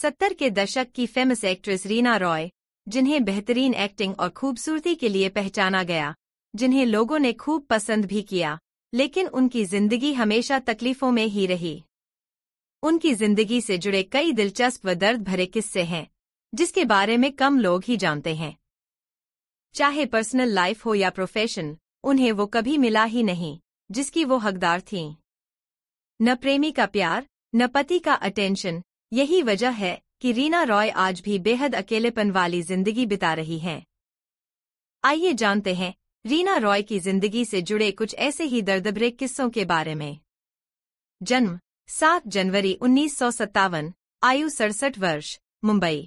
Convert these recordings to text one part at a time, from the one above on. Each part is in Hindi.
सत्तर के दशक की फेमस एक्ट्रेस रीना रॉय जिन्हें बेहतरीन एक्टिंग और खूबसूरती के लिए पहचाना गया जिन्हें लोगों ने खूब पसंद भी किया लेकिन उनकी जिंदगी हमेशा तकलीफों में ही रही उनकी जिंदगी से जुड़े कई दिलचस्प व दर्द भरे किस्से हैं जिसके बारे में कम लोग ही जानते हैं चाहे पर्सनल लाइफ हो या प्रोफेशन उन्हें वो कभी मिला ही नहीं जिसकी वो हकदार थीं न प्रेमी का प्यार न पति का अटेंशन यही वजह है कि रीना रॉय आज भी बेहद अकेलेपन वाली जिंदगी बिता रही हैं आइए जानते हैं रीना रॉय की जिंदगी से जुड़े कुछ ऐसे ही दर्दभरे किस्सों के बारे में जन्म 7 जनवरी उन्नीस आयु सड़सठ वर्ष मुंबई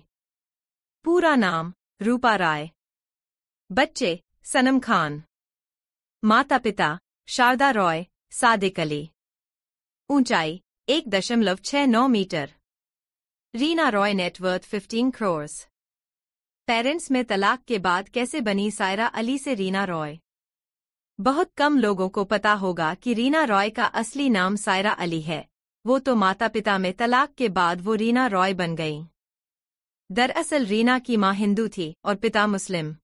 पूरा नाम रूपा राय बच्चे सनम खान माता पिता शारदा रॉय सादिक अली ऊंचाई एक दशमलव छह नौ metre Reena Roy net worth fifteen crores parents में तलाक के बाद कैसे बनी सायरा अली से रीना रॉय बहुत कम लोगों को पता होगा कि रीना रॉय का असली नाम सायरा अली है वो तो माता पिता में तलाक के बाद वो रीना रॉय बन गई दरअसल रीना की माँ हिंदू थी और पिता मुस्लिम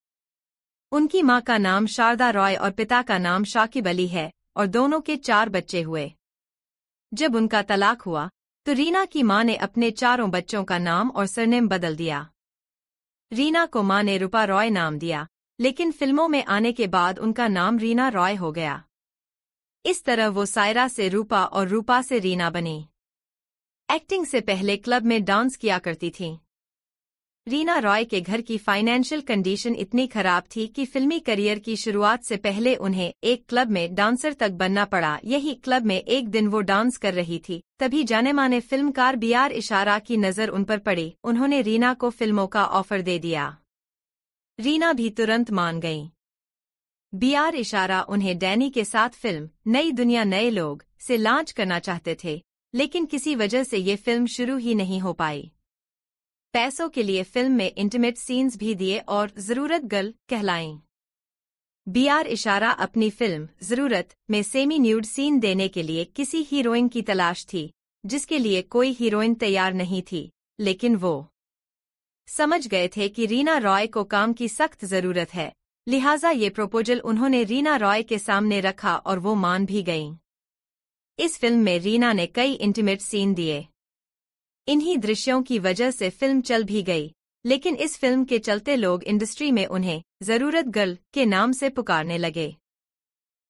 उनकी माँ का नाम शारदा रॉय और पिता का नाम शाकिब अली है और दोनों के चार बच्चे हुए जब उनका तलाक हुआ तो रीना की मां ने अपने चारों बच्चों का नाम और सरनेम बदल दिया रीना को मां ने रूपा रॉय नाम दिया लेकिन फिल्मों में आने के बाद उनका नाम रीना रॉय हो गया इस तरह वो सायरा से रूपा और रूपा से रीना बनी एक्टिंग से पहले क्लब में डांस किया करती थीं। रीना रॉय के घर की फाइनेंशियल कंडीशन इतनी खराब थी कि फिल्मी करियर की शुरुआत से पहले उन्हें एक क्लब में डांसर तक बनना पड़ा यही क्लब में एक दिन वो डांस कर रही थी तभी जाने माने फिल्मकार बी आर इशारा की नज़र उन पर पड़ी उन्होंने रीना को फिल्मों का ऑफर दे दिया रीना भी तुरंत मान गई बी आर इशारा उन्हें डैनी के साथ फिल्म नई दुनिया नए लोग से लॉन्च करना चाहते थे लेकिन किसी वजह से ये फिल्म शुरू ही नहीं हो पाई पैसों के लिए फिल्म में इंटीमेट सीन्स भी दिए और जरूरत गर्ल कहलाई बी आर इशारा अपनी फिल्म जरूरत में सेमी न्यूड सीन देने के लिए किसी हीरोइन की तलाश थी जिसके लिए कोई हीरोइन तैयार नहीं थी लेकिन वो समझ गए थे कि रीना रॉय को काम की सख्त जरूरत है लिहाजा ये प्रोपोजल उन्होंने रीना रॉय के सामने रखा और वो मान भी गईं इस फिल्म में रीना ने कई इंटीमेट सीन दिए इन्हीं दृश्यों की वजह से फिल्म चल भी गई लेकिन इस फिल्म के चलते लोग इंडस्ट्री में उन्हें जरूरत गर्ल के नाम से पुकारने लगे